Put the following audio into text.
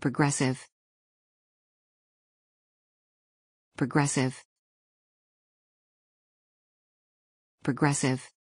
Progressive. Progressive. Progressive.